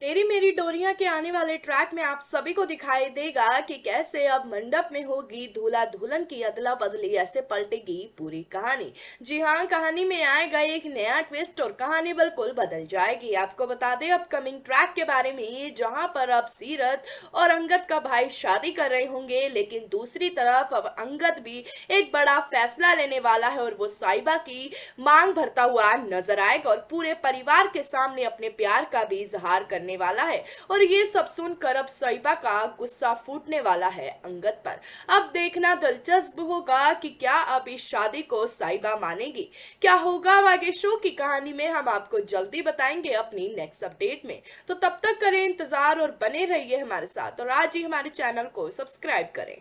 तेरी मेरी डोरिया के आने वाले ट्रैक में आप सभी को दिखाई देगा कि कैसे अब मंडप में होगी धूला धूलन की अदला बदली ऐसे पलटेगी पूरी कहानी जी हाँ कहानी में आएगा एक नया ट्विस्ट और कहानी बिल्कुल बदल जाएगी आपको बता दें अपकमिंग ट्रैक के बारे में जहाँ पर अब सीरत और अंगद का भाई शादी कर रहे होंगे लेकिन दूसरी तरफ अब अंगद भी एक बड़ा फैसला लेने वाला है और वो साहिबा की मांग भरता हुआ नजर आएगा और पूरे परिवार के सामने अपने प्यार का भी इजहार करने करने वाला है और ये सब सुनकर अब सईबा का गुस्सा फूटने वाला है अंगद पर अब देखना दिलचस्प होगा कि क्या अब इस शादी को साइबा मानेगी क्या होगा आगे शो की कहानी में हम आपको जल्दी बताएंगे अपनी नेक्स्ट अपडेट में तो तब तक करें इंतजार और बने रहिए हमारे साथ और आज ही हमारे चैनल को सब्सक्राइब करें